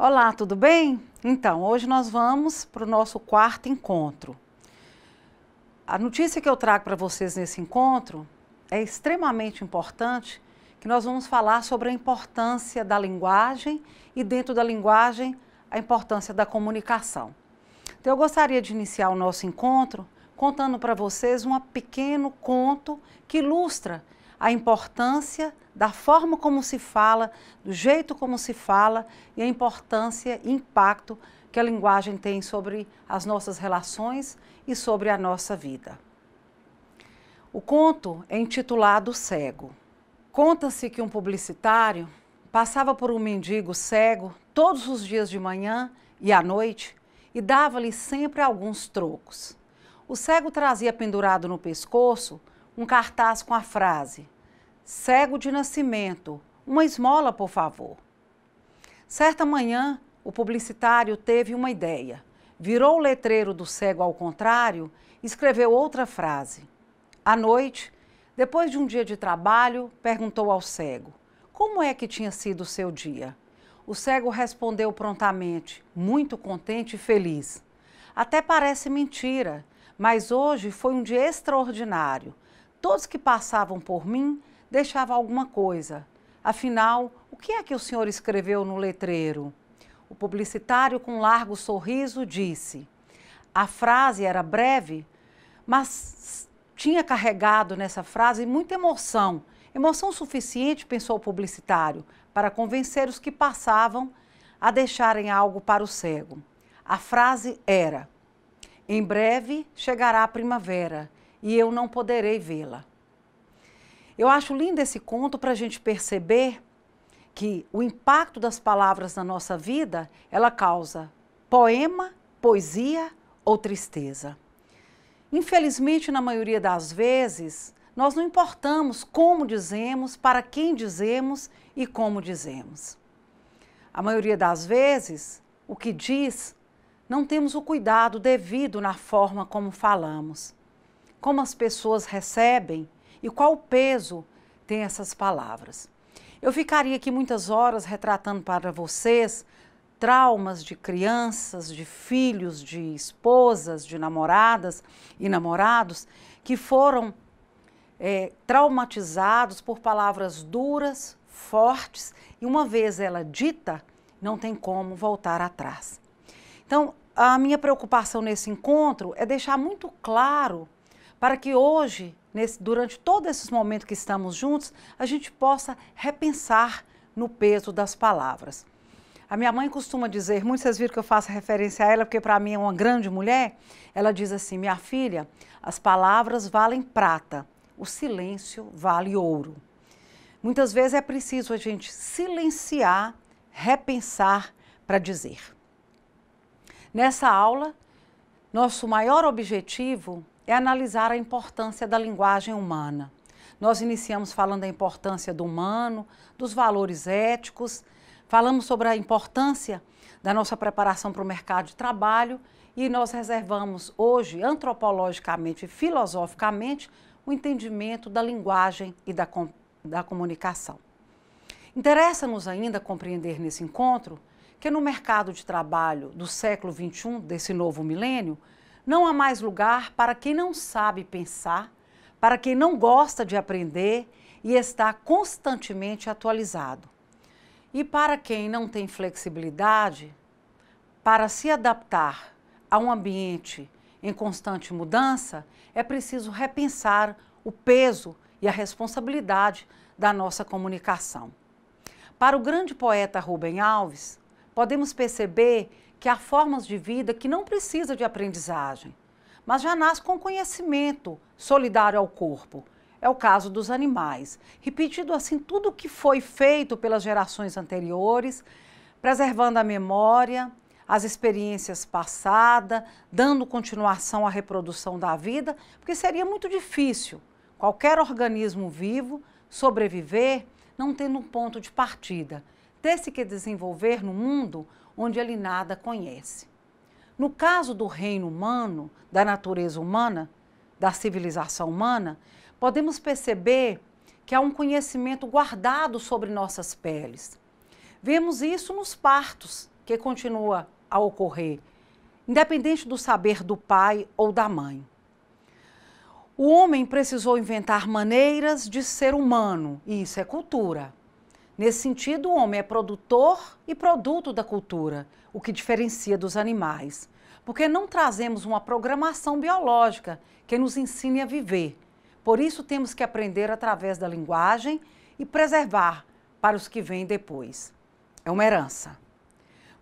Olá, tudo bem? Então, hoje nós vamos para o nosso quarto encontro. A notícia que eu trago para vocês nesse encontro é extremamente importante que nós vamos falar sobre a importância da linguagem e, dentro da linguagem, a importância da comunicação. Então, eu gostaria de iniciar o nosso encontro contando para vocês um pequeno conto que ilustra a importância da forma como se fala, do jeito como se fala e a importância e impacto que a linguagem tem sobre as nossas relações e sobre a nossa vida. O conto é intitulado Cego. Conta-se que um publicitário passava por um mendigo cego todos os dias de manhã e à noite e dava-lhe sempre alguns trocos. O cego trazia pendurado no pescoço um cartaz com a frase: Cego de nascimento, uma esmola, por favor. Certa manhã, o publicitário teve uma ideia. Virou o letreiro do cego ao contrário e escreveu outra frase à noite, depois de um dia de trabalho, perguntou ao cego: Como é que tinha sido o seu dia? O cego respondeu prontamente, muito contente e feliz. Até parece mentira, mas hoje foi um dia extraordinário. Todos que passavam por mim deixavam alguma coisa. Afinal, o que é que o senhor escreveu no letreiro? O publicitário, com um largo sorriso, disse: A frase era breve, mas tinha carregado nessa frase muita emoção, emoção suficiente, pensou o publicitário, para convencer os que passavam a deixarem algo para o cego. A frase era: Em breve chegará a primavera e eu não poderei vê-la. Eu acho lindo esse conto para a gente perceber que o impacto das palavras na nossa vida, ela causa poema, poesia ou tristeza. Infelizmente, na maioria das vezes, nós não importamos como dizemos, para quem dizemos e como dizemos. A maioria das vezes, o que diz, não temos o cuidado devido na forma como falamos, como as pessoas recebem e qual peso tem essas palavras. Eu ficaria aqui muitas horas retratando para vocês traumas de crianças, de filhos, de esposas, de namoradas e namorados que foram é, traumatizados por palavras duras, fortes e uma vez ela dita, não tem como voltar atrás. Então, a minha preocupação nesse encontro é deixar muito claro para que hoje, nesse, durante todo esse momento que estamos juntos, a gente possa repensar no peso das palavras. A minha mãe costuma dizer, muitas viram que eu faço referência a ela, porque para mim é uma grande mulher. Ela diz assim: minha filha, as palavras valem prata, o silêncio vale ouro. Muitas vezes é preciso a gente silenciar, repensar para dizer. Nessa aula, nosso maior objetivo é analisar a importância da linguagem humana. Nós iniciamos falando da importância do humano, dos valores éticos Falamos sobre a importância da nossa preparação para o mercado de trabalho e nós reservamos hoje, antropologicamente e filosoficamente, o entendimento da linguagem e da, com, da comunicação. Interessa-nos ainda compreender nesse encontro que no mercado de trabalho do século XXI, desse novo milênio, não há mais lugar para quem não sabe pensar, para quem não gosta de aprender e está constantemente atualizado. E para quem não tem flexibilidade, para se adaptar a um ambiente em constante mudança, é preciso repensar o peso e a responsabilidade da nossa comunicação. Para o grande poeta Rubem Alves, podemos perceber que há formas de vida que não precisa de aprendizagem, mas já nasce com conhecimento solidário ao corpo, é o caso dos animais, repetindo assim tudo o que foi feito pelas gerações anteriores, preservando a memória, as experiências passadas, dando continuação à reprodução da vida, porque seria muito difícil qualquer organismo vivo sobreviver não tendo um ponto de partida, ter-se que desenvolver no mundo onde ele nada conhece. No caso do reino humano, da natureza humana, da civilização humana, podemos perceber que há um conhecimento guardado sobre nossas peles. Vemos isso nos partos, que continua a ocorrer, independente do saber do pai ou da mãe. O homem precisou inventar maneiras de ser humano, e isso é cultura. Nesse sentido, o homem é produtor e produto da cultura, o que diferencia dos animais, porque não trazemos uma programação biológica que nos ensine a viver por isso, temos que aprender através da linguagem e preservar para os que vêm depois. É uma herança.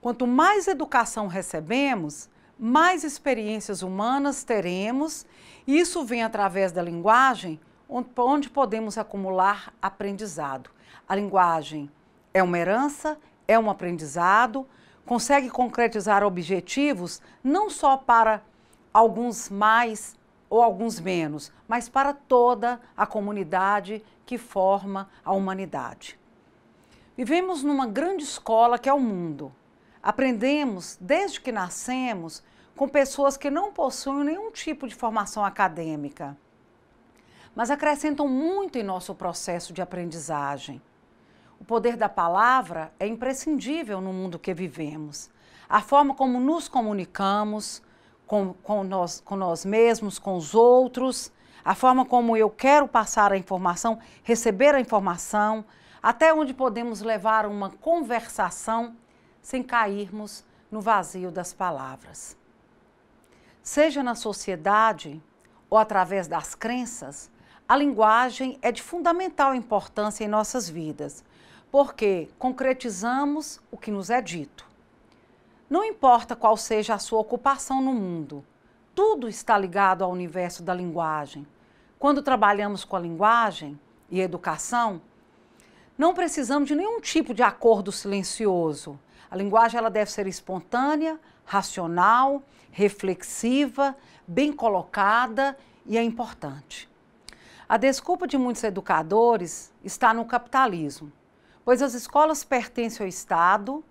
Quanto mais educação recebemos, mais experiências humanas teremos, e isso vem através da linguagem, onde podemos acumular aprendizado. A linguagem é uma herança, é um aprendizado, consegue concretizar objetivos não só para alguns mais ou alguns menos, mas para toda a comunidade que forma a humanidade. Vivemos numa grande escola que é o mundo. Aprendemos desde que nascemos com pessoas que não possuem nenhum tipo de formação acadêmica, mas acrescentam muito em nosso processo de aprendizagem. O poder da palavra é imprescindível no mundo que vivemos. A forma como nos comunicamos, com, com, nós, com nós mesmos, com os outros, a forma como eu quero passar a informação, receber a informação, até onde podemos levar uma conversação sem cairmos no vazio das palavras. Seja na sociedade ou através das crenças, a linguagem é de fundamental importância em nossas vidas, porque concretizamos o que nos é dito. Não importa qual seja a sua ocupação no mundo, tudo está ligado ao universo da linguagem. Quando trabalhamos com a linguagem e a educação, não precisamos de nenhum tipo de acordo silencioso. A linguagem ela deve ser espontânea, racional, reflexiva, bem colocada e é importante. A desculpa de muitos educadores está no capitalismo, pois as escolas pertencem ao Estado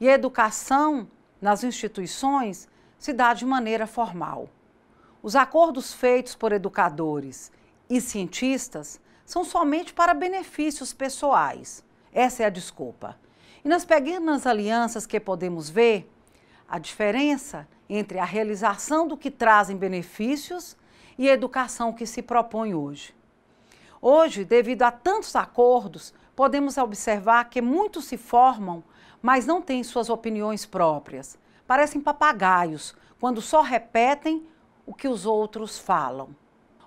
e a educação nas instituições se dá de maneira formal. Os acordos feitos por educadores e cientistas são somente para benefícios pessoais. Essa é a desculpa. E nas pequenas alianças que podemos ver, a diferença entre a realização do que trazem benefícios e a educação que se propõe hoje. Hoje, devido a tantos acordos, podemos observar que muitos se formam, mas não têm suas opiniões próprias. Parecem papagaios quando só repetem o que os outros falam.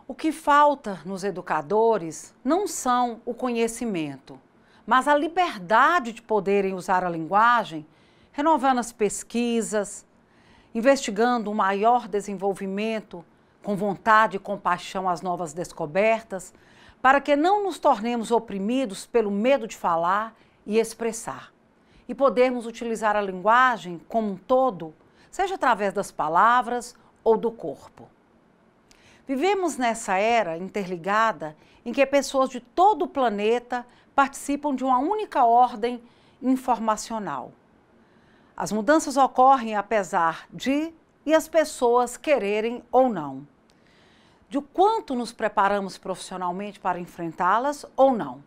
O que falta nos educadores não são o conhecimento, mas a liberdade de poderem usar a linguagem, renovando as pesquisas, investigando um maior desenvolvimento, com vontade e compaixão às novas descobertas, para que não nos tornemos oprimidos pelo medo de falar e expressar, e podermos utilizar a linguagem como um todo, seja através das palavras ou do corpo. Vivemos nessa era interligada em que pessoas de todo o planeta participam de uma única ordem informacional. As mudanças ocorrem apesar de e as pessoas quererem ou não de o quanto nos preparamos profissionalmente para enfrentá-las ou não.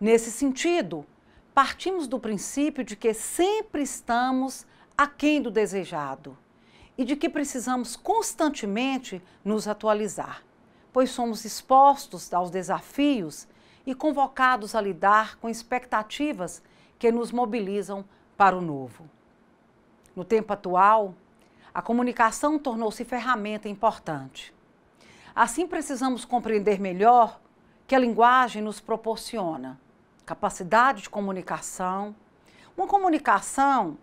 Nesse sentido, partimos do princípio de que sempre estamos aquém do desejado e de que precisamos constantemente nos atualizar, pois somos expostos aos desafios e convocados a lidar com expectativas que nos mobilizam para o novo. No tempo atual, a comunicação tornou-se ferramenta importante Assim, precisamos compreender melhor que a linguagem nos proporciona capacidade de comunicação, uma comunicação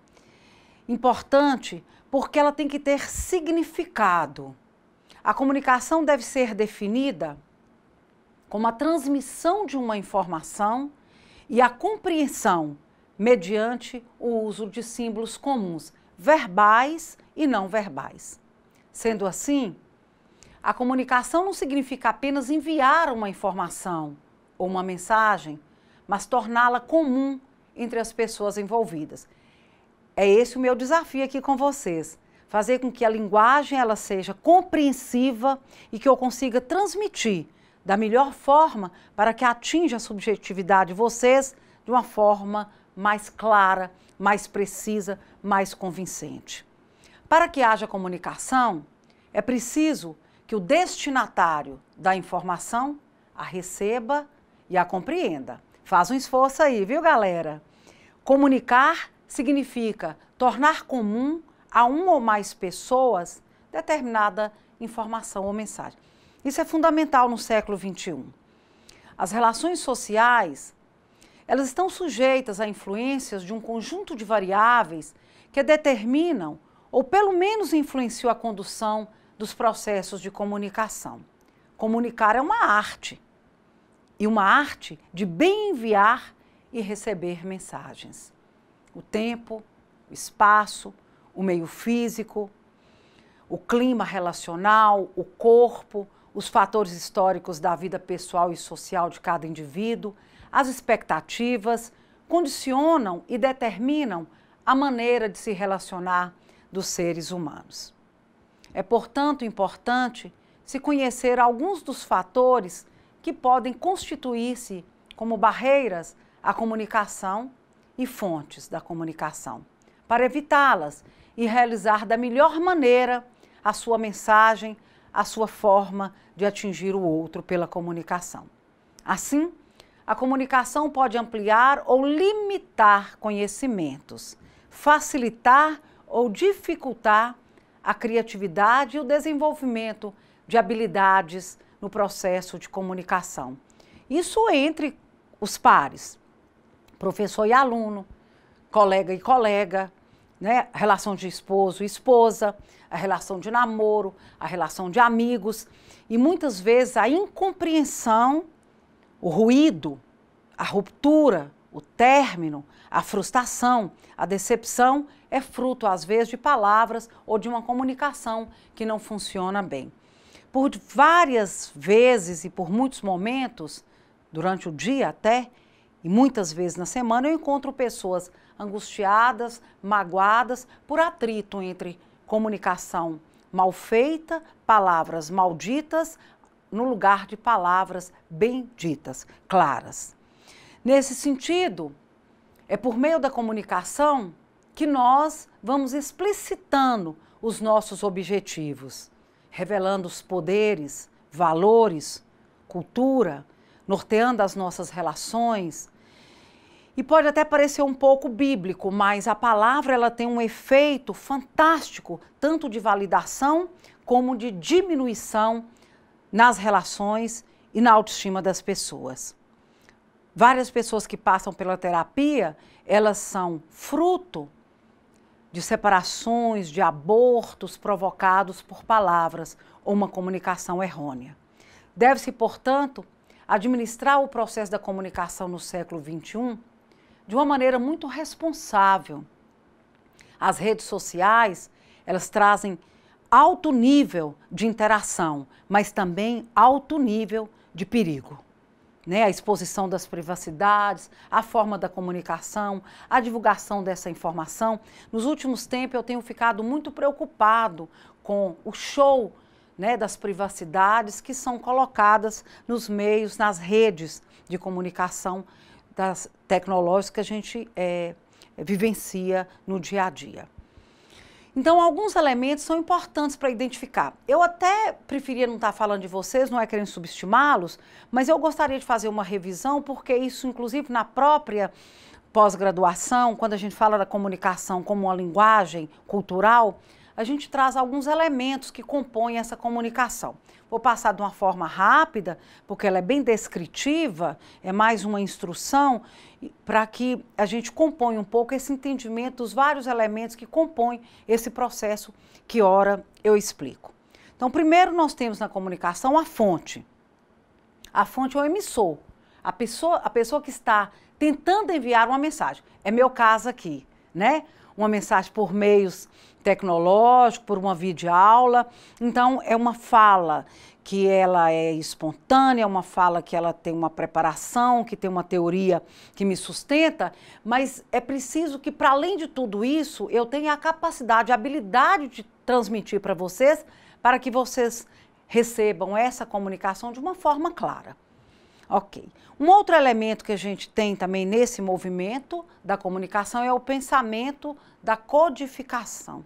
importante porque ela tem que ter significado. A comunicação deve ser definida como a transmissão de uma informação e a compreensão mediante o uso de símbolos comuns, verbais e não verbais. Sendo assim, a comunicação não significa apenas enviar uma informação ou uma mensagem, mas torná-la comum entre as pessoas envolvidas. É esse o meu desafio aqui com vocês, fazer com que a linguagem ela seja compreensiva e que eu consiga transmitir da melhor forma para que atinja a subjetividade de vocês de uma forma mais clara, mais precisa, mais convincente. Para que haja comunicação, é preciso que o destinatário da informação a receba e a compreenda. Faz um esforço aí, viu, galera? Comunicar significa tornar comum a uma ou mais pessoas determinada informação ou mensagem. Isso é fundamental no século XXI. As relações sociais, elas estão sujeitas a influências de um conjunto de variáveis que determinam ou pelo menos influenciam a condução dos processos de comunicação. Comunicar é uma arte, e uma arte de bem enviar e receber mensagens. O tempo, o espaço, o meio físico, o clima relacional, o corpo, os fatores históricos da vida pessoal e social de cada indivíduo, as expectativas, condicionam e determinam a maneira de se relacionar dos seres humanos. É, portanto, importante se conhecer alguns dos fatores que podem constituir-se como barreiras à comunicação e fontes da comunicação, para evitá-las e realizar da melhor maneira a sua mensagem, a sua forma de atingir o outro pela comunicação. Assim, a comunicação pode ampliar ou limitar conhecimentos, facilitar ou dificultar a criatividade e o desenvolvimento de habilidades no processo de comunicação. Isso entre os pares, professor e aluno, colega e colega, né? a relação de esposo e esposa, a relação de namoro, a relação de amigos. E muitas vezes a incompreensão, o ruído, a ruptura o término, a frustração, a decepção é fruto, às vezes, de palavras ou de uma comunicação que não funciona bem. Por várias vezes e por muitos momentos, durante o dia até, e muitas vezes na semana, eu encontro pessoas angustiadas, magoadas por atrito entre comunicação mal feita, palavras malditas, no lugar de palavras benditas, claras. Nesse sentido, é por meio da comunicação que nós vamos explicitando os nossos objetivos, revelando os poderes, valores, cultura, norteando as nossas relações. E pode até parecer um pouco bíblico, mas a palavra ela tem um efeito fantástico, tanto de validação como de diminuição nas relações e na autoestima das pessoas. Várias pessoas que passam pela terapia, elas são fruto de separações, de abortos provocados por palavras ou uma comunicação errônea. Deve-se, portanto, administrar o processo da comunicação no século XXI de uma maneira muito responsável. As redes sociais, elas trazem alto nível de interação, mas também alto nível de perigo né, a exposição das privacidades, a forma da comunicação, a divulgação dessa informação. Nos últimos tempos, eu tenho ficado muito preocupado com o show né, das privacidades que são colocadas nos meios, nas redes de comunicação das tecnológicas que a gente é, vivencia no dia a dia. Então, alguns elementos são importantes para identificar. Eu até preferia não estar tá falando de vocês, não é querendo subestimá-los, mas eu gostaria de fazer uma revisão, porque isso, inclusive, na própria pós-graduação, quando a gente fala da comunicação como uma linguagem cultural, a gente traz alguns elementos que compõem essa comunicação. Vou passar de uma forma rápida, porque ela é bem descritiva, é mais uma instrução, para que a gente compõe um pouco esse entendimento dos vários elementos que compõem esse processo que ora eu explico. Então, primeiro nós temos na comunicação a fonte. A fonte é o emissor, a pessoa, a pessoa que está tentando enviar uma mensagem. É meu caso aqui, né? uma mensagem por meios tecnológicos, por uma videoaula. Então, é uma fala que ela é espontânea, é uma fala que ela tem uma preparação, que tem uma teoria que me sustenta, mas é preciso que, para além de tudo isso, eu tenha a capacidade, a habilidade de transmitir para vocês, para que vocês recebam essa comunicação de uma forma clara. Ok. Um outro elemento que a gente tem também nesse movimento da comunicação é o pensamento da codificação.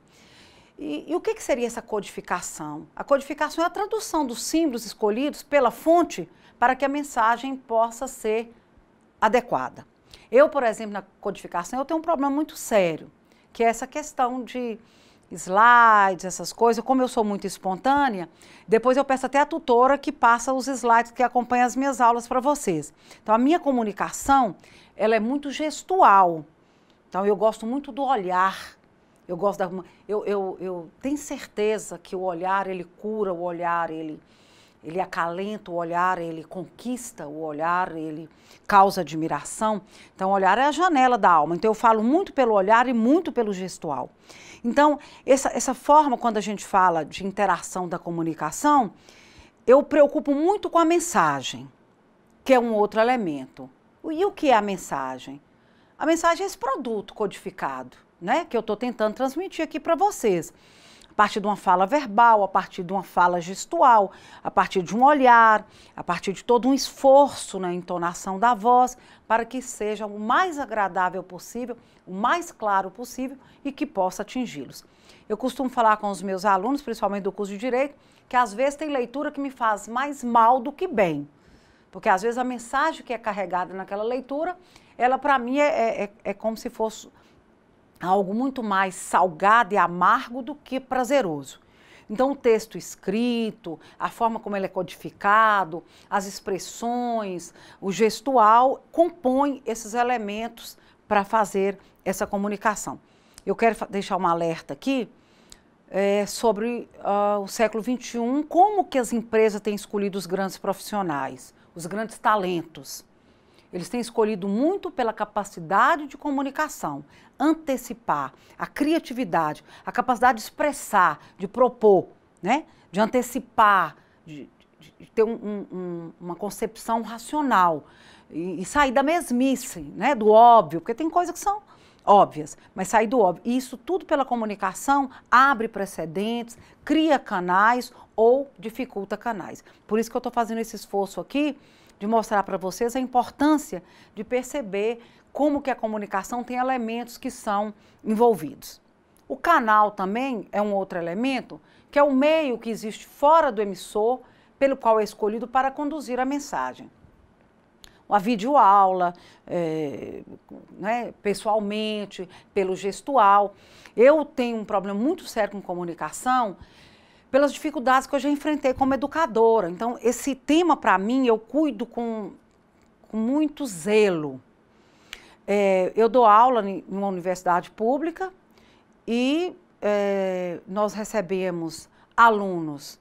E, e o que, que, seria essa codificação? A codificação é a tradução dos símbolos escolhidos pela fonte para que a mensagem possa ser adequada. Eu, por exemplo, na codificação, eu tenho um problema muito sério, que é essa questão de slides, essas coisas. Como eu sou muito espontânea, depois eu peço até a tutora que passa os slides, que acompanha as minhas aulas para vocês. Então, a minha comunicação, ela é muito gestual. Então, eu gosto muito do olhar. Eu gosto da... Eu, eu, eu tenho certeza que o olhar, ele cura o olhar, ele, ele acalenta o olhar, ele conquista o olhar, ele causa admiração. Então, o olhar é a janela da alma. Então, eu falo muito pelo olhar e muito pelo gestual. Então, essa, essa forma, quando a gente fala de interação da comunicação, eu preocupo muito com a mensagem, que é um outro elemento. E o que é a mensagem? A mensagem é esse produto codificado, né? Que eu estou tentando transmitir aqui para vocês partir de uma fala verbal, a partir de uma fala gestual, a partir de um olhar, a partir de todo um esforço na entonação da voz, para que seja o mais agradável possível, o mais claro possível e que possa atingi-los. Eu costumo falar com os meus alunos, principalmente do curso de Direito, que às vezes tem leitura que me faz mais mal do que bem. Porque às vezes a mensagem que é carregada naquela leitura, ela para mim é, é, é, é como se fosse algo muito mais salgado e amargo do que prazeroso. Então, o texto escrito, a forma como ele é codificado, as expressões, o gestual, compõe esses elementos para fazer essa comunicação. Eu quero deixar um alerta aqui é, sobre uh, o século XXI, como que as empresas têm escolhido os grandes profissionais, os grandes talentos. Eles têm escolhido muito pela capacidade de comunicação, antecipar, a criatividade, a capacidade de expressar, de propor, né? de antecipar, de, de ter um, um, uma concepção racional e, e, sair da mesmice, né? do óbvio, porque tem coisas que são óbvias, mas sair do óbvio. E isso tudo pela comunicação abre precedentes, cria canais ou dificulta canais. Por isso que eu estou fazendo esse esforço aqui de mostrar para vocês a importância de perceber como que a comunicação tem elementos que são envolvidos. O canal também é um outro elemento, que é o meio que existe fora do emissor pelo qual é escolhido para conduzir a mensagem. A videoaula, é, né, pessoalmente, pelo gestual. Eu tenho um problema muito sério com comunicação pelas dificuldades que eu já enfrentei como educadora. Então, esse tema, para mim, eu cuido com, com muito zelo. É, eu dou aula em uma universidade pública e é, nós recebemos alunos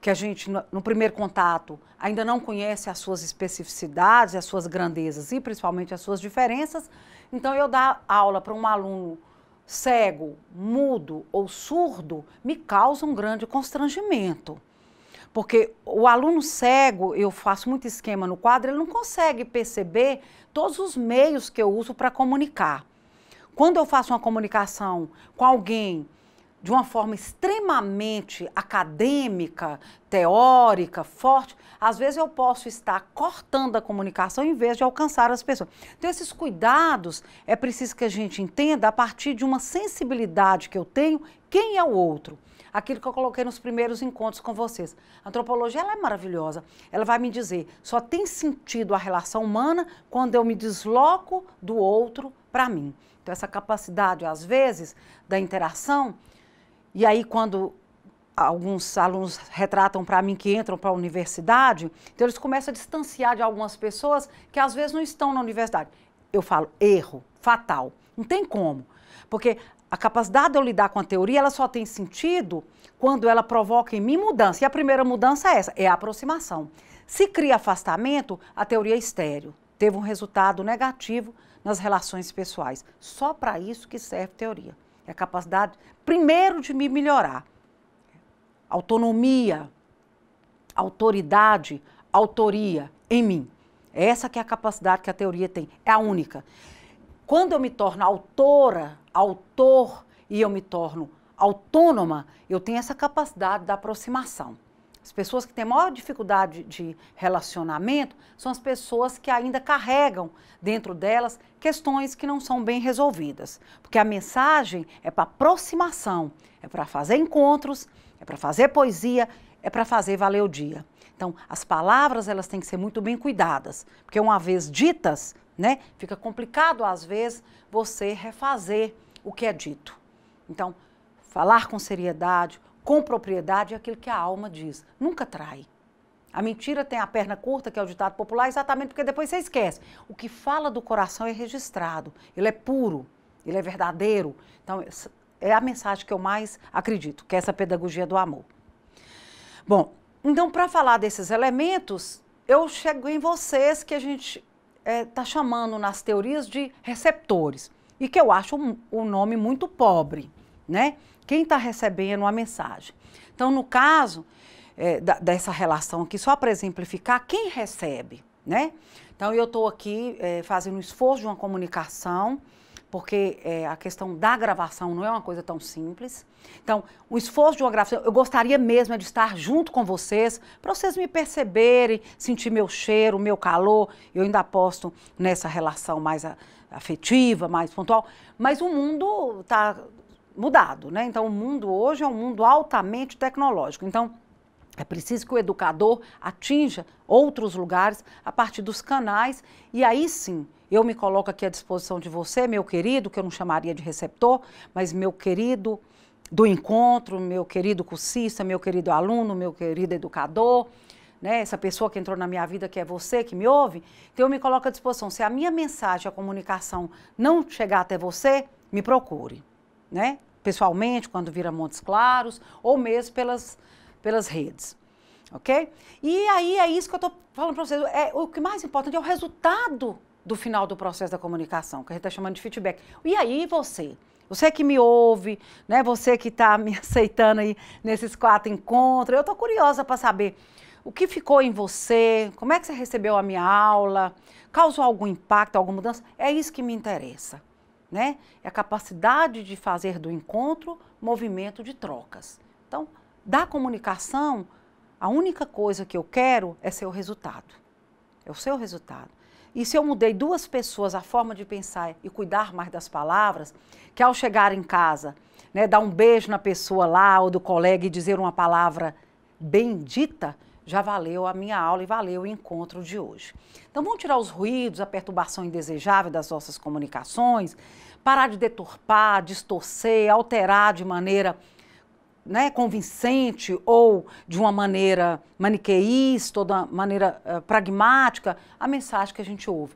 que a gente, no primeiro contato, ainda não conhece as suas especificidades, as suas grandezas e principalmente as suas diferenças. Então, eu dar aula para um aluno cego, mudo ou surdo me causa um grande constrangimento. Porque o aluno cego, eu faço muito esquema no quadro, ele não consegue perceber todos os meios que eu uso para comunicar. Quando eu faço uma comunicação com alguém de uma forma extremamente acadêmica, teórica, forte, às vezes eu posso estar cortando a comunicação em vez de alcançar as pessoas. Então, esses cuidados é preciso que a gente entenda a partir de uma sensibilidade que eu tenho, quem é o outro. Aquilo que eu coloquei nos primeiros encontros com vocês. A antropologia ela é maravilhosa. Ela vai me dizer, só tem sentido a relação humana quando eu me desloco do outro para mim. Então, essa capacidade, às vezes, da interação e aí, quando alguns alunos retratam para mim que entram para a universidade, então eles começam a distanciar de algumas pessoas que às vezes não estão na universidade. Eu falo, erro, fatal. Não tem como. Porque a capacidade de eu lidar com a teoria, ela só tem sentido quando ela provoca em mim mudança. E a primeira mudança é essa, é a aproximação. Se cria afastamento, a teoria é estéreo. Teve um resultado negativo nas relações pessoais. Só para isso que serve teoria. É a capacidade, primeiro, de me melhorar. Autonomia, autoridade, autoria em mim. É essa que é a capacidade que a teoria tem, é a única. Quando eu me torno autora, autor, e eu me torno autônoma, eu tenho essa capacidade da aproximação. As pessoas que têm maior dificuldade de relacionamento são as pessoas que ainda carregam dentro delas questões que não são bem resolvidas. Porque a mensagem é para aproximação, é para fazer encontros, é para fazer poesia, é para fazer valer o dia. Então, as palavras elas têm que ser muito bem cuidadas, porque uma vez ditas, né, fica complicado às vezes você refazer o que é dito. Então, falar com seriedade, com propriedade é aquilo que a alma diz. Nunca trai. A mentira tem a perna curta, que é o ditado popular, exatamente porque depois você esquece. O que fala do coração é registrado, ele é puro, ele é verdadeiro. Então, é a mensagem que eu mais acredito, que é essa pedagogia do amor. Bom, então, para falar desses elementos, eu chego em vocês que a gente está é, tá chamando nas teorias de receptores, e que eu acho um, um nome muito pobre, né? quem está recebendo a mensagem. Então, no caso é, da, dessa relação aqui, só para exemplificar, quem recebe, né? Então, eu estou aqui é, fazendo um esforço de uma comunicação, porque é, a questão da gravação não é uma coisa tão simples. Então, o esforço de uma gravação, eu gostaria mesmo é de estar junto com vocês, para vocês me perceberem, sentir meu cheiro, meu calor. Eu ainda aposto nessa relação mais afetiva, mais pontual. Mas o mundo está mudado, né? Então o mundo hoje é um mundo altamente tecnológico. Então é preciso que o educador atinja outros lugares a partir dos canais e aí sim eu me coloco aqui à disposição de você, meu querido, que eu não chamaria de receptor, mas meu querido do encontro, meu querido cursista, meu querido aluno, meu querido educador, né? essa pessoa que entrou na minha vida, que é você, que me ouve, então eu me coloco à disposição. Se a minha mensagem, a comunicação não chegar até você, me procure. Né? pessoalmente, quando vira Montes Claros, ou mesmo pelas, pelas redes. Ok? E aí é isso que eu estou falando para vocês. É, o que mais importante é o resultado do final do processo da comunicação, que a gente está chamando de feedback. E aí você? Você que me ouve, né? Você que está me aceitando aí nesses quatro encontros, eu estou curiosa para saber o que ficou em você, como é que você recebeu a minha aula, causou algum impacto, alguma mudança? É isso que me interessa né? É a capacidade de fazer do encontro movimento de trocas. Então, da comunicação, a única coisa que eu quero é ser o resultado. É o seu resultado. E se eu mudei duas pessoas a forma de pensar e cuidar mais das palavras, que ao chegar em casa, né, dar um beijo na pessoa lá ou do colega e dizer uma palavra bendita, já valeu a minha aula e valeu o encontro de hoje. Então vamos tirar os ruídos, a perturbação indesejável das nossas comunicações, parar de deturpar, distorcer, alterar de maneira né, convincente ou de uma maneira maniqueísta, ou de uma maneira uh, pragmática, a mensagem que a gente ouve.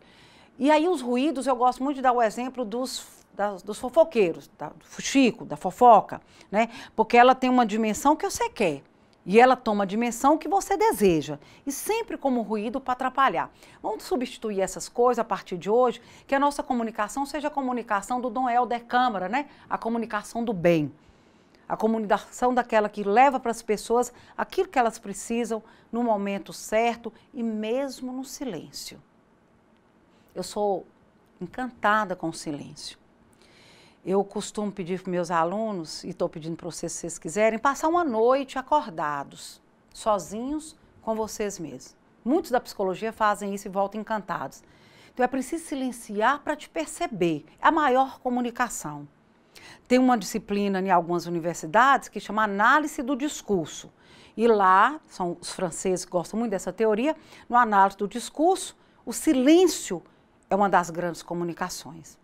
E aí os ruídos, eu gosto muito de dar o exemplo dos, dos fofoqueiros, da, do fuxico, da fofoca, né? Porque ela tem uma dimensão que você quer. É e ela toma a dimensão que você deseja, e sempre como ruído para atrapalhar. Vamos substituir essas coisas a partir de hoje, que a nossa comunicação seja a comunicação do Dom Helder Câmara, né? A comunicação do bem. A comunicação daquela que leva para as pessoas aquilo que elas precisam no momento certo e mesmo no silêncio. Eu sou encantada com o silêncio eu costumo pedir para meus alunos, e estou pedindo para vocês, se vocês quiserem, passar uma noite acordados, sozinhos, com vocês mesmos. Muitos da psicologia fazem isso e voltam encantados. Então é preciso silenciar para te perceber. É a maior comunicação. Tem uma disciplina em algumas universidades que chama análise do discurso. E lá, são os franceses que gostam muito dessa teoria, no análise do discurso, o silêncio é uma das grandes comunicações.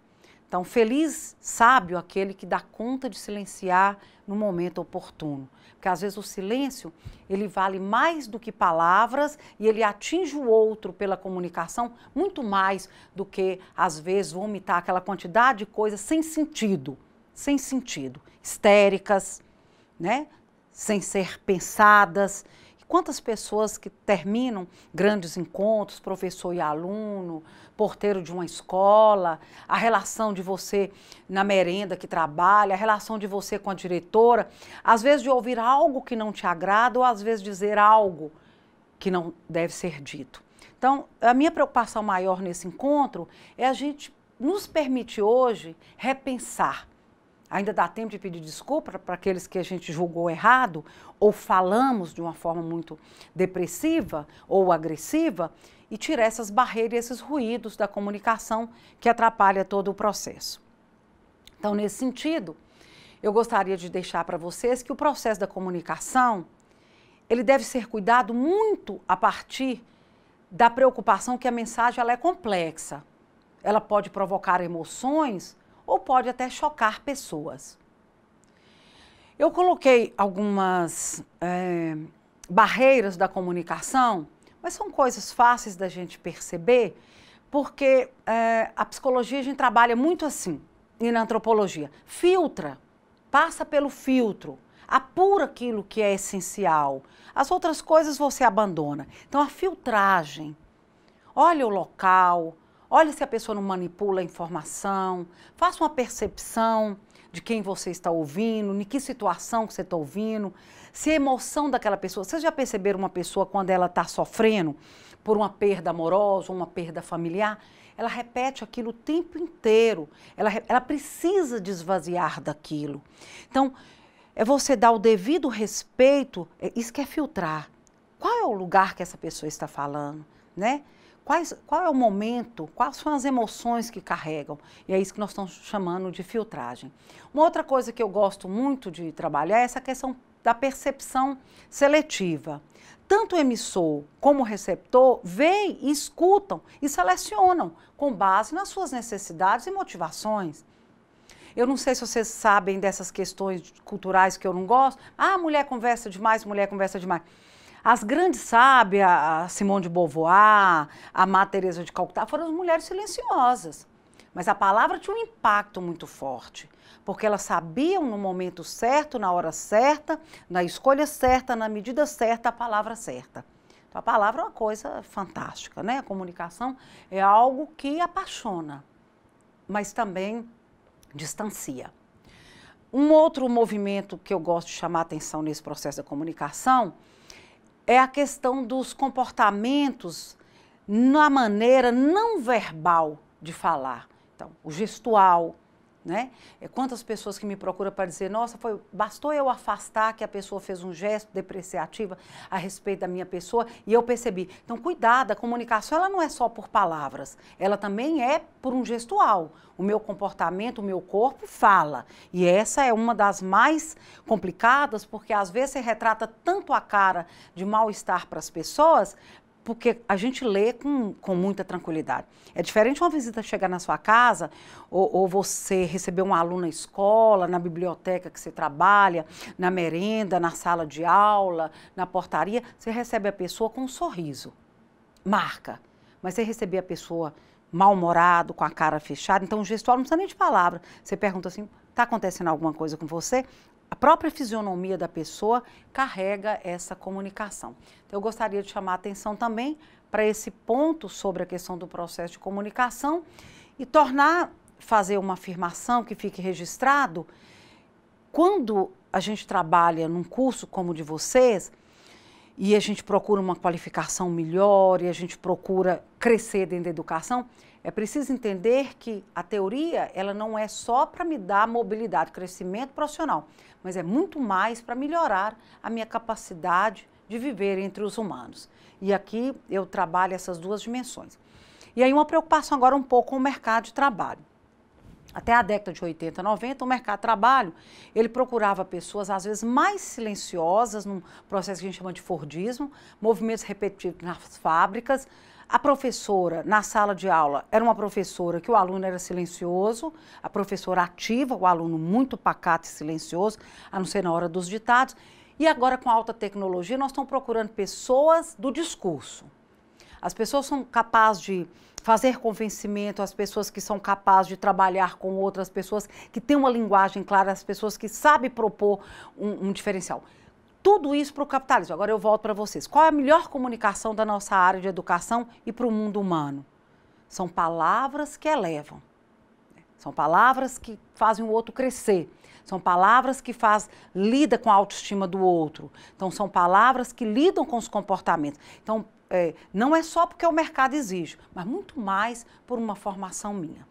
Então, feliz, sábio aquele que dá conta de silenciar no momento oportuno. Porque às vezes o silêncio, ele vale mais do que palavras e ele atinge o outro pela comunicação muito mais do que às vezes vomitar aquela quantidade de coisas sem sentido, sem sentido, histéricas, né? Sem ser pensadas. Quantas pessoas que terminam grandes encontros, professor e aluno, porteiro de uma escola, a relação de você na merenda que trabalha, a relação de você com a diretora, às vezes de ouvir algo que não te agrada ou às vezes dizer algo que não deve ser dito. Então, a minha preocupação maior nesse encontro é a gente nos permitir hoje repensar Ainda dá tempo de pedir desculpa para aqueles que a gente julgou errado ou falamos de uma forma muito depressiva ou agressiva e tirar essas barreiras, esses ruídos da comunicação que atrapalha todo o processo. Então, nesse sentido, eu gostaria de deixar para vocês que o processo da comunicação ele deve ser cuidado muito a partir da preocupação que a mensagem ela é complexa. Ela pode provocar emoções ou pode até chocar pessoas. Eu coloquei algumas é, barreiras da comunicação, mas são coisas fáceis da gente perceber, porque é, a psicologia a gente trabalha muito assim, e na antropologia. Filtra, passa pelo filtro, apura aquilo que é essencial. As outras coisas você abandona. Então, a filtragem. Olha o local, Olhe se a pessoa não manipula a informação, faça uma percepção de quem você está ouvindo, em que situação que você está ouvindo, se a emoção daquela pessoa. Vocês já perceberam uma pessoa quando ela está sofrendo por uma perda amorosa, uma perda familiar? Ela repete aquilo o tempo inteiro. Ela, ela precisa desvaziar daquilo. Então, é você dar o devido respeito, é, isso que é filtrar. Qual é o lugar que essa pessoa está falando, né? Quais, qual é o momento, quais são as emoções que carregam? E é isso que nós estamos chamando de filtragem. Uma outra coisa que eu gosto muito de trabalhar é essa questão da percepção seletiva. Tanto o emissor como o receptor veem, escutam e selecionam com base nas suas necessidades e motivações. Eu não sei se vocês sabem dessas questões culturais que eu não gosto. Ah, mulher conversa demais, mulher conversa demais. As grandes sábias, a Simone de Beauvoir, a Má Teresa de Calcutá, foram as mulheres silenciosas. Mas a palavra tinha um impacto muito forte, porque elas sabiam no momento certo, na hora certa, na escolha certa, na medida certa, a palavra certa. Então, a palavra é uma coisa fantástica, né? A comunicação é algo que apaixona, mas também distancia. Um outro movimento que eu gosto de chamar atenção nesse processo da comunicação é a questão dos comportamentos na maneira não verbal de falar. Então, o gestual, né? É, quantas pessoas que me procuram para dizer, nossa, foi, bastou eu afastar que a pessoa fez um gesto depreciativo a respeito da minha pessoa e eu percebi. Então, cuidado, a comunicação ela não é só por palavras, ela também é por um gestual. O meu comportamento, o meu corpo fala. E essa é uma das mais complicadas, porque às vezes você retrata tanto a cara de mal-estar para as pessoas, porque a gente lê com, com muita tranquilidade. É diferente uma visita chegar na sua casa ou, ou você receber um aluno na escola, na biblioteca que você trabalha, na merenda, na sala de aula, na portaria. Você recebe a pessoa com um sorriso, marca. Mas você receber a pessoa mal-humorado, com a cara fechada, então gestual não precisa nem de palavra. Você pergunta assim, está acontecendo alguma coisa com você? a própria fisionomia da pessoa carrega essa comunicação. Então, eu gostaria de chamar a atenção também para esse ponto sobre a questão do processo de comunicação e tornar, fazer uma afirmação que fique registrado. Quando a gente trabalha num curso como o de vocês, e a gente procura uma qualificação melhor e a gente procura crescer dentro da educação, é preciso entender que a teoria ela não é só para me dar mobilidade, crescimento profissional mas é muito mais para melhorar a minha capacidade de viver entre os humanos. E aqui eu trabalho essas duas dimensões. E aí uma preocupação agora um pouco com o mercado de trabalho. Até a década de 80, 90, o mercado de trabalho, ele procurava pessoas às vezes mais silenciosas, num processo que a gente chama de fordismo, movimentos repetitivos nas fábricas, a professora na sala de aula era uma professora que o aluno era silencioso, a professora ativa, o aluno muito pacato e silencioso, a não ser na hora dos ditados. E agora, com a alta tecnologia, nós estamos procurando pessoas do discurso. As pessoas são capazes de fazer convencimento, as pessoas que são capazes de trabalhar com outras pessoas, que têm uma linguagem clara, as pessoas que sabem propor um, um diferencial tudo isso para o capitalismo. Agora eu volto para vocês. Qual é a melhor comunicação da nossa área de educação e para o mundo humano? São palavras que elevam. São palavras que fazem o outro crescer. São palavras que faz lida com a autoestima do outro. Então são palavras que lidam com os comportamentos. Então é, não é só porque o mercado exige, mas muito mais por uma formação minha.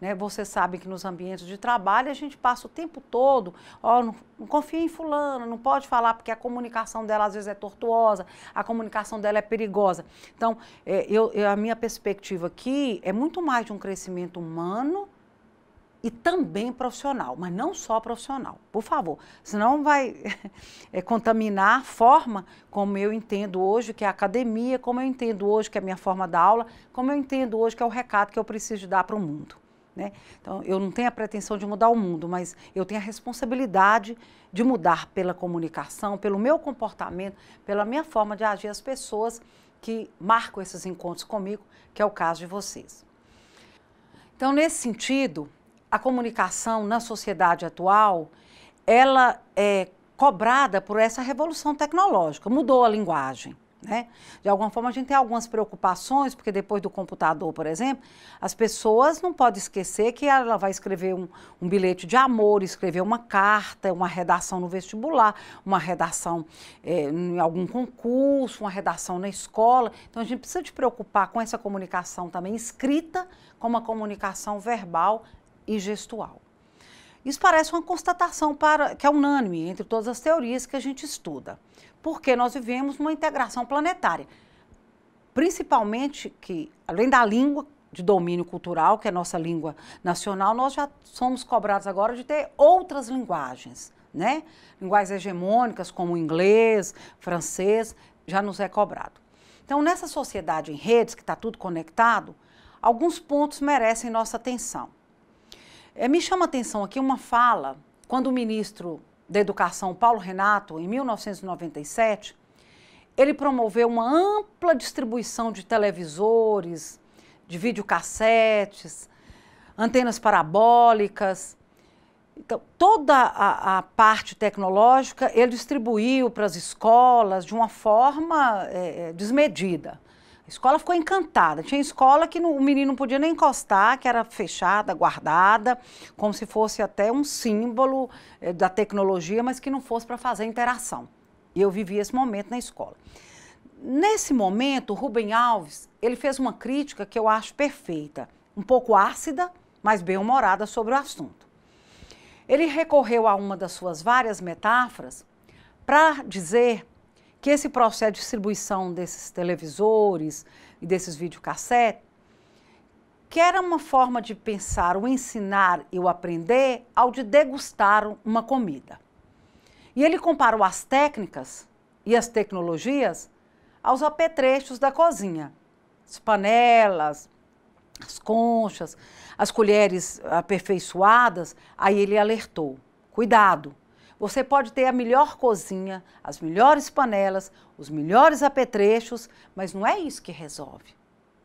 Né? Você sabe que nos ambientes de trabalho a gente passa o tempo todo, ó, oh, não, não confia em fulano, não pode falar porque a comunicação dela às vezes é tortuosa, a comunicação dela é perigosa. Então, é, eu, eu, a minha perspectiva aqui é muito mais de um crescimento humano e também profissional, mas não só profissional, por favor. Senão vai é, contaminar a forma como eu entendo hoje que é a academia, como eu entendo hoje que é a minha forma da aula, como eu entendo hoje que é o recado que eu preciso dar para o mundo. Né? Então, eu não tenho a pretensão de mudar o mundo, mas eu tenho a responsabilidade de mudar pela comunicação, pelo meu comportamento, pela minha forma de agir as pessoas que marcam esses encontros comigo, que é o caso de vocês. Então, nesse sentido, a comunicação na sociedade atual, ela é cobrada por essa revolução tecnológica, mudou a linguagem. Né? De alguma forma, a gente tem algumas preocupações, porque depois do computador, por exemplo, as pessoas não podem esquecer que ela vai escrever um, um bilhete de amor, escrever uma carta, uma redação no vestibular, uma redação é, em algum concurso, uma redação na escola. Então, a gente precisa se preocupar com essa comunicação também escrita, com uma comunicação verbal e gestual. Isso parece uma constatação para, que é unânime entre todas as teorias que a gente estuda porque nós vivemos uma integração planetária. Principalmente que, além da língua de domínio cultural, que é a nossa língua nacional, nós já somos cobrados agora de ter outras linguagens, né? Linguagens hegemônicas como inglês, francês, já nos é cobrado. Então, nessa sociedade em redes, que está tudo conectado, alguns pontos merecem nossa atenção. É, me chama a atenção aqui uma fala, quando o ministro da Educação Paulo Renato, em 1997, ele promoveu uma ampla distribuição de televisores, de videocassetes, antenas parabólicas. Então, toda a, a parte tecnológica ele distribuiu para as escolas de uma forma é, desmedida escola ficou encantada. Tinha escola que não, o menino não podia nem encostar, que era fechada, guardada, como se fosse até um símbolo eh, da tecnologia, mas que não fosse para fazer interação. E eu vivi esse momento na escola. Nesse momento, o Rubem Alves, ele fez uma crítica que eu acho perfeita, um pouco ácida, mas bem-humorada sobre o assunto. Ele recorreu a uma das suas várias metáforas para dizer que esse processo de distribuição desses televisores e desses videocassetes, que era uma forma de pensar o ensinar e o aprender ao de degustar uma comida. E ele comparou as técnicas e as tecnologias aos apetrechos da cozinha, as panelas, as conchas, as colheres aperfeiçoadas, aí ele alertou: cuidado, você pode ter a melhor cozinha, as melhores panelas, os melhores apetrechos, mas não é isso que resolve.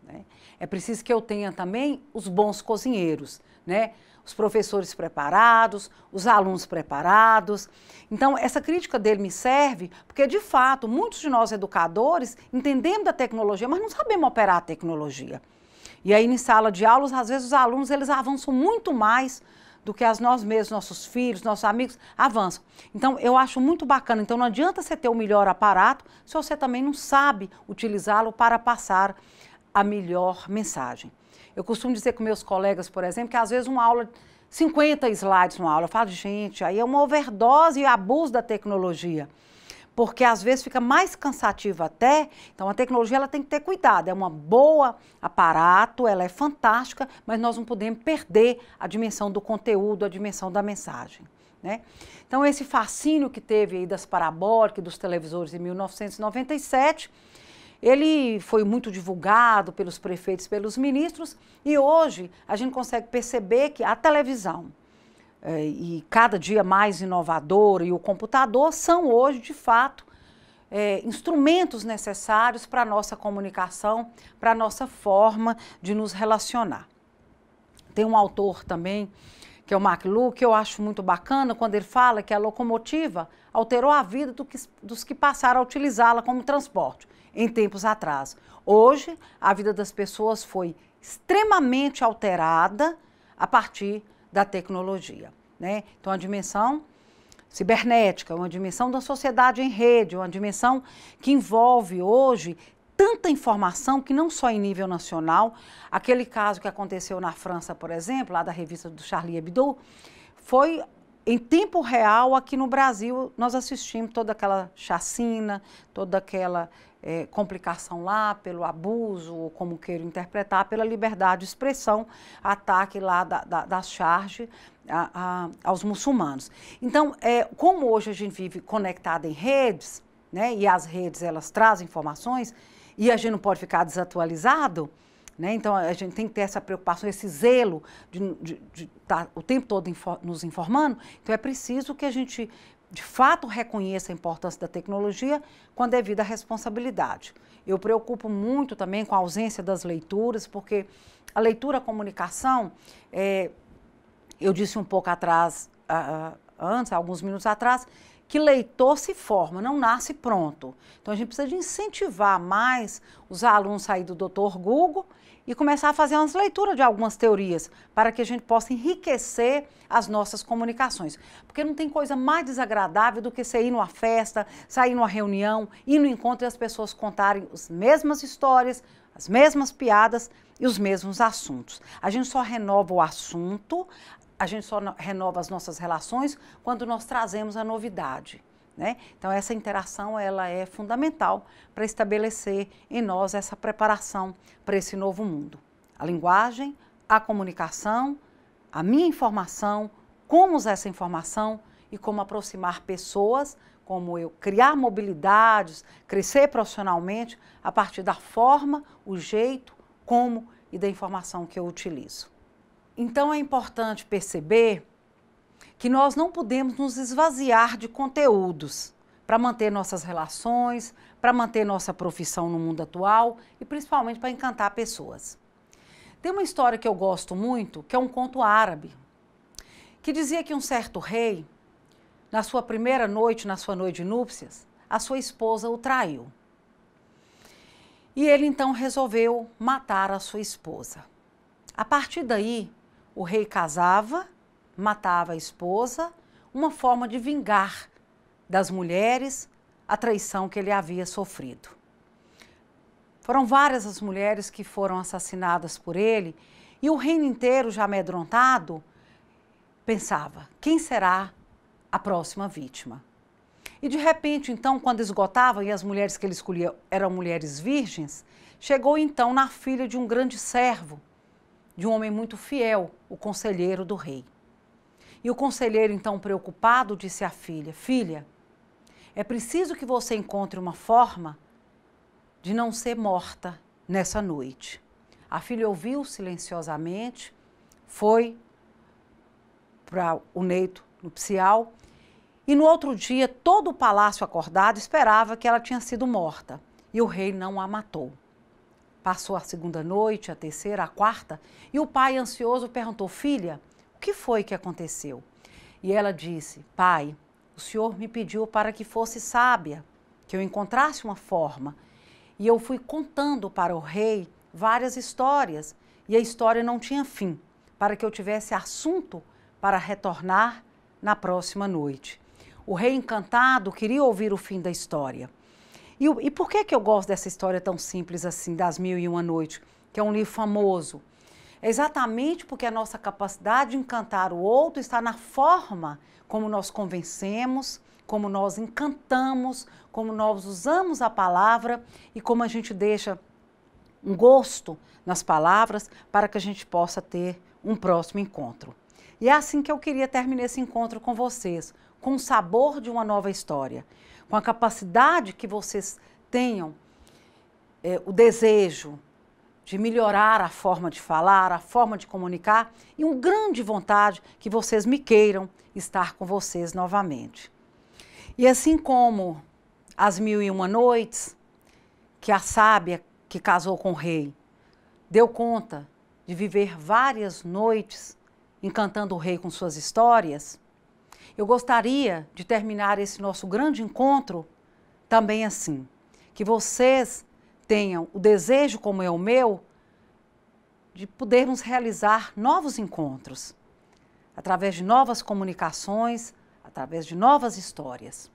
Né? É preciso que eu tenha também os bons cozinheiros, né? os professores preparados, os alunos preparados. Então, essa crítica dele me serve porque, de fato, muitos de nós educadores entendemos da tecnologia, mas não sabemos operar a tecnologia. E aí, em sala de aulas, às vezes os alunos eles avançam muito mais do que as nós mesmos, nossos filhos, nossos amigos, avançam. Então, eu acho muito bacana. Então, não adianta você ter o melhor aparato se você também não sabe utilizá-lo para passar a melhor mensagem. Eu costumo dizer com meus colegas, por exemplo, que às vezes uma aula, 50 slides numa aula, eu falo, gente, aí é uma overdose e abuso da tecnologia porque às vezes fica mais cansativo até. Então a tecnologia ela tem que ter cuidado. É uma boa aparato, ela é fantástica, mas nós não podemos perder a dimensão do conteúdo, a dimensão da mensagem. Né? Então esse fascínio que teve aí das parabólicas, dos televisores em 1997, ele foi muito divulgado pelos prefeitos, pelos ministros, e hoje a gente consegue perceber que a televisão, eh, e cada dia mais inovador e o computador são hoje, de fato, é, instrumentos necessários para a nossa comunicação, para a nossa forma de nos relacionar. Tem um autor também, que é o Lu, que eu acho muito bacana quando ele fala que a locomotiva alterou a vida do que, dos que passaram a utilizá-la como transporte em tempos atrás. Hoje, a vida das pessoas foi extremamente alterada a partir da tecnologia. Né? Então, a dimensão cibernética, uma dimensão da sociedade em rede, uma dimensão que envolve hoje tanta informação que não só em nível nacional, aquele caso que aconteceu na França, por exemplo, lá da revista do Charlie Hebdo, foi em tempo real, aqui no Brasil, nós assistimos toda aquela chacina, toda aquela é, complicação lá pelo abuso, ou como queiro interpretar, pela liberdade de expressão, ataque lá da, da, a, a, aos muçulmanos. Então, é, como hoje a gente vive conectado em redes, né, e as redes elas trazem informações, e a gente não pode ficar desatualizado, né? Então, a gente tem que ter essa preocupação, esse zelo de estar tá o tempo todo infor nos informando. Então, é preciso que a gente, de fato, reconheça a importância da tecnologia com a devida responsabilidade. Eu preocupo muito também com a ausência das leituras, porque a leitura, a comunicação, é, eu disse um pouco atrás, a, a, antes, alguns minutos atrás, que leitor se forma, não nasce pronto. Então a gente precisa de incentivar mais os alunos a sair do doutor Google e começar a fazer umas leituras de algumas teorias para que a gente possa enriquecer as nossas comunicações. Porque não tem coisa mais desagradável do que você ir numa festa, sair numa reunião, ir no encontro e as pessoas contarem as mesmas histórias, as mesmas piadas e os mesmos assuntos. A gente só renova o assunto, a gente só renova as nossas relações quando nós trazemos a novidade. Né? Então, essa interação ela é fundamental para estabelecer em nós essa preparação para esse novo mundo. A linguagem, a comunicação, a minha informação, como usar essa informação e como aproximar pessoas, como eu criar mobilidades, crescer profissionalmente a partir da forma, o jeito, como e da informação que eu utilizo. Então, é importante perceber que nós não podemos nos esvaziar de conteúdos para manter nossas relações, para manter nossa profissão no mundo atual e principalmente para encantar pessoas. Tem uma história que eu gosto muito, que é um conto árabe, que dizia que um certo rei, na sua primeira noite, na sua noite de núpcias, a sua esposa o traiu. E ele então resolveu matar a sua esposa. A partir daí, o rei casava matava a esposa, uma forma de vingar das mulheres a traição que ele havia sofrido. Foram várias as mulheres que foram assassinadas por ele e o reino inteiro, já amedrontado, pensava: quem será a próxima vítima? E de repente, então, quando esgotava e as mulheres que ele escolhia eram mulheres virgens, chegou então na filha de um grande servo, de um homem muito fiel, o conselheiro do rei. E o conselheiro, então preocupado, disse à filha: Filha, é preciso que você encontre uma forma de não ser morta nessa noite. A filha ouviu silenciosamente, foi para o neito nupcial e no outro dia todo o palácio acordado esperava que ela tinha sido morta e o rei não a matou. Passou a segunda noite, a terceira, a quarta, e o pai ansioso perguntou: Filha, que foi que aconteceu? E ela disse: Pai, o Senhor me pediu para que fosse sábia, que eu encontrasse uma forma. E eu fui contando para o rei várias histórias, e a história não tinha fim, para que eu tivesse assunto para retornar na próxima noite. O rei encantado queria ouvir o fim da história. E, e por que, que eu gosto dessa história tão simples assim, das Mil e Uma Noites, que é um livro famoso? Exatamente porque a nossa capacidade de encantar o outro está na forma como nós convencemos, como nós encantamos, como nós usamos a palavra e como a gente deixa um gosto nas palavras para que a gente possa ter um próximo encontro. E é assim que eu queria terminar esse encontro com vocês, com o sabor de uma nova história, com a capacidade que vocês tenham é, o desejo, de melhorar a forma de falar, a forma de comunicar e uma grande vontade que vocês me queiram estar com vocês novamente. E assim como as mil e uma noites, que a sábia que casou com o rei deu conta de viver várias noites encantando o rei com suas histórias, eu gostaria de terminar esse nosso grande encontro também assim, que vocês tenham o desejo, como é o meu, de podermos realizar novos encontros, através de novas comunicações, através de novas histórias.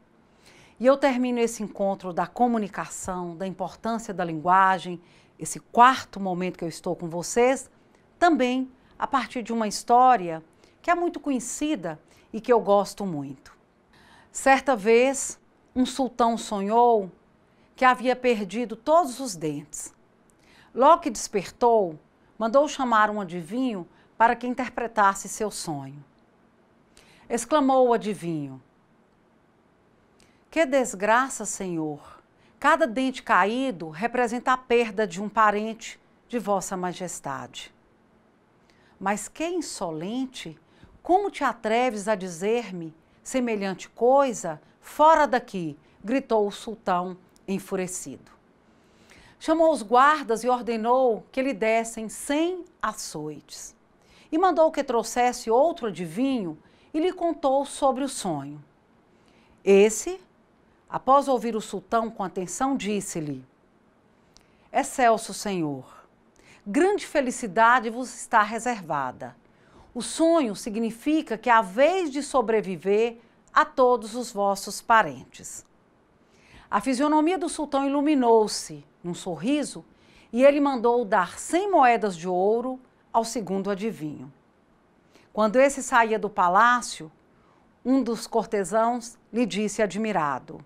E eu termino esse encontro da comunicação, da importância da linguagem, esse quarto momento que eu estou com vocês, também a partir de uma história que é muito conhecida e que eu gosto muito. Certa vez, um sultão sonhou que havia perdido todos os dentes. Logo que despertou, mandou chamar um adivinho para que interpretasse seu sonho. Exclamou o adivinho: Que desgraça, senhor! Cada dente caído representa a perda de um parente de Vossa Majestade. Mas que insolente! Como te atreves a dizer-me semelhante coisa? Fora daqui! gritou o sultão enfurecido. Chamou os guardas e ordenou que lhe dessem cem açoites. E mandou que trouxesse outro adivinho e lhe contou sobre o sonho. Esse, após ouvir o sultão com atenção, disse-lhe: Excelso é Senhor, grande felicidade vos está reservada. O sonho significa que há vez de sobreviver a todos os vossos parentes. A fisionomia do sultão iluminou-se num sorriso e ele mandou dar cem moedas de ouro ao segundo adivinho. Quando esse saía do palácio, um dos cortesãos lhe disse admirado: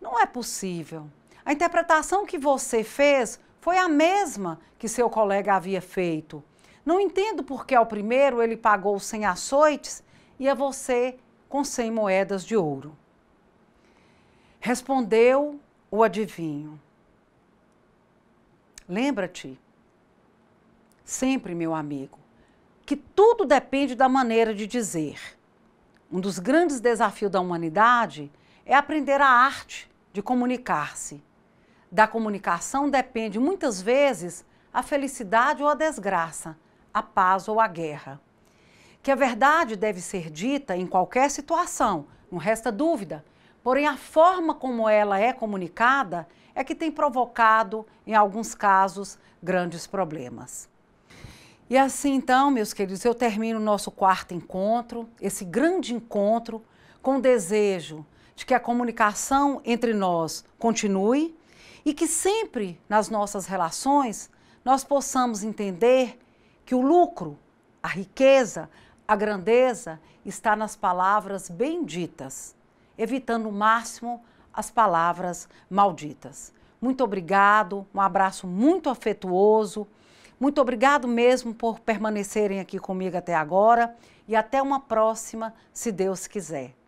Não é possível. A interpretação que você fez foi a mesma que seu colega havia feito. Não entendo por que ao primeiro ele pagou 100 açoites e a você com 100 moedas de ouro. Respondeu o adivinho: Lembra-te, sempre, meu amigo, que tudo depende da maneira de dizer. Um dos grandes desafios da humanidade é aprender a arte de comunicar-se. Da comunicação depende muitas vezes a felicidade ou a desgraça, a paz ou a guerra. Que a verdade deve ser dita em qualquer situação, não resta dúvida, Porém, a forma como ela é comunicada é que tem provocado, em alguns casos, grandes problemas. E assim então, meus queridos, eu termino o nosso quarto encontro, esse grande encontro, com o desejo de que a comunicação entre nós continue e que sempre nas nossas relações nós possamos entender que o lucro, a riqueza, a grandeza está nas palavras benditas evitando o máximo as palavras malditas. Muito obrigado, um abraço muito afetuoso. Muito obrigado mesmo por permanecerem aqui comigo até agora e até uma próxima, se Deus quiser.